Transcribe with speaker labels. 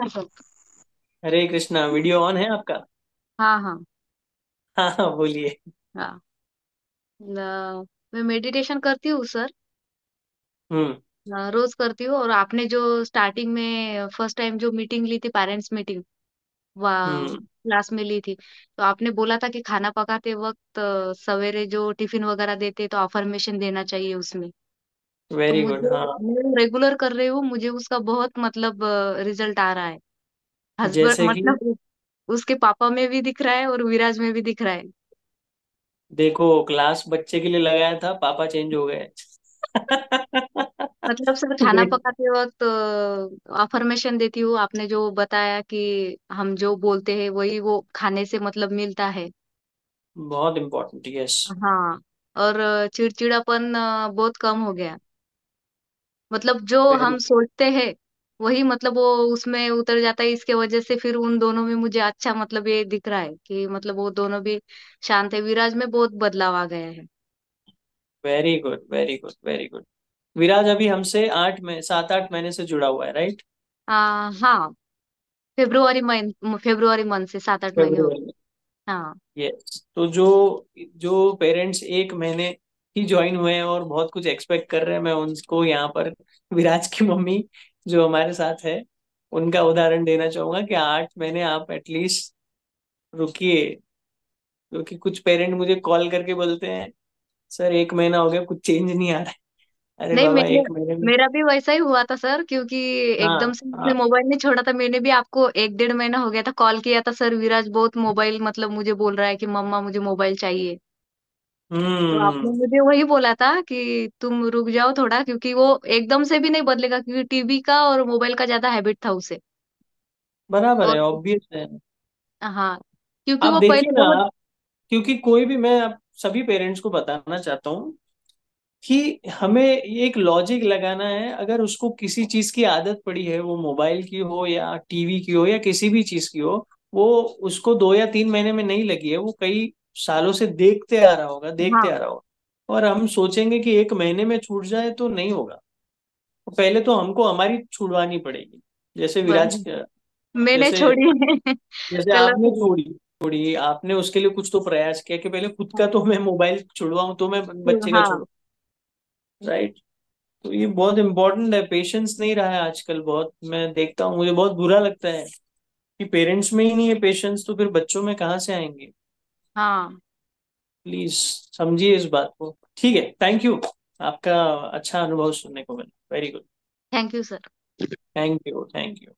Speaker 1: Hare
Speaker 2: Krishna video on है आपका हाँ हाँ हाँ हाँ बोलिए हाँ
Speaker 1: मैं मेडिटेशन करती हूँ सर हम्म रोज करती हूँ और आपने जो स्टार्टिंग में फर्स्ट टाइम जो मीटिंग ली थी पेरेंट्स मीटिंग क्लास में ली थी तो आपने बोला था कि खाना पकाते वक्त सवेरे जो टिफिन वगैरह देते तो अफर्मेशन देना चाहिए उसमें
Speaker 2: तो वेरी गुड मुझे हाँ
Speaker 1: मैं रेगुलर कर रही हूँ मुझे उसका बहुत मतलब रिजल्ट आ रहा है
Speaker 2: हस्बैंड जैसे कि मतलब
Speaker 1: उसके पापा में भी दिख रहा है और विराज में भी दिख रहा है
Speaker 2: देखो क्लास बच्चे के लिए लगाया था पापा चेंज हो गए
Speaker 1: मतलब सर खाना देख पकाते वक्त अफर्मेशन देती हूँ आपने जो बताया कि हम जो बोलते हैं वही वो खाने से मतलब मिलता है
Speaker 2: बहुत इम्पोर्टेंट यस
Speaker 1: हाँ और चिड़चिड़ापन बहुत कम हो गया मतलब जो हम सोचते हैं वही मतलब वो उसमें उतर जाता है इसके वजह से फिर उन दोनों में मुझे अच्छा मतलब ये दिख रहा है कि मतलब वो दोनों भी शांत है विराज में बहुत बदलाव आ गया है
Speaker 2: very good very good very good Viraj अभी हमसे आठ में सात आठ महीने से जुड़ा हुआ है राइट
Speaker 1: आ, हाँ फेब्रुवरी महीने फेब्रुवरी मंथ से सात आठ महीने हो गए हाँ
Speaker 2: यस तो जो जो पेरेंट्स एक महीने ही ज्वाइन हुए हैं और बहुत कुछ एक्सपेक्ट कर रहे हैं मैं उनको यहाँ पर विराज की मम्मी जो हमारे साथ है उनका उदाहरण देना चाहूंगा कि आठ महीने आप एटलीस्ट रुकिए क्योंकि कुछ पेरेंट मुझे कॉल करके बोलते हैं सर एक महीना हो गया कुछ चेंज नहीं आ रहा है अरे नहीं बाबा मेरे एक महीने में मेरा
Speaker 1: भी वैसा ही हुआ था सर क्योंकि हाँ एकदम से मैंने हाँ। मोबाइल नहीं छोड़ा था मैंने भी आपको एक डेढ़ महीना हो गया था कॉल किया था सर विराज बहुत मोबाइल मतलब मुझे बोल रहा है कि मम्मा मुझे मोबाइल चाहिए तो आपने हम्म। मुझे वही बोला था कि तुम रुक जाओ थोड़ा क्योंकि वो एकदम से भी नहीं बदलेगा क्योंकि टीवी का और मोबाइल का ज्यादा हैबिट था उसे
Speaker 2: बराबर है और ऑब्वियस है
Speaker 1: हाँ क्योंकि आप वो देखिए पहले ना बहुत आप
Speaker 2: क्योंकि कोई भी मैं आप सभी पेरेंट्स को बताना चाहता हूँ कि हमें एक लॉजिक लगाना है अगर उसको किसी चीज की आदत पड़ी है वो मोबाइल की हो या टीवी की हो या किसी भी चीज की हो वो उसको दो या तीन महीने में नहीं लगी है वो कई सालों से देखते आ रहा होगा देखते हाँ। आ रहा होगा और हम सोचेंगे कि एक महीने में छूट जाए तो नहीं होगा तो पहले तो हमको हमारी छुड़वानी पड़ेगी जैसे विराज
Speaker 1: मैंने जैसे, छोड़ी
Speaker 2: जैसे आपने छोड़ी छोड़ी आपने उसके लिए कुछ तो प्रयास किया कि पहले खुद का तो मैं मोबाइल छुड़वाऊं तो मैं बच्चे का हाँ। छुड़वाऊं राइट तो ये बहुत इम्पोर्टेंट है पेशेंस नहीं रहा है आजकल बहुत मैं देखता हूँ मुझे बहुत बुरा लगता है कि पेरेंट्स में ही नहीं है पेशेंस तो फिर बच्चों में कहाँ से आएंगे हाँ प्लीज समझिए इस बात को ठीक है थैंक यू आपका अच्छा अनुभव सुनने को मिला very good thank you sir thank you thank you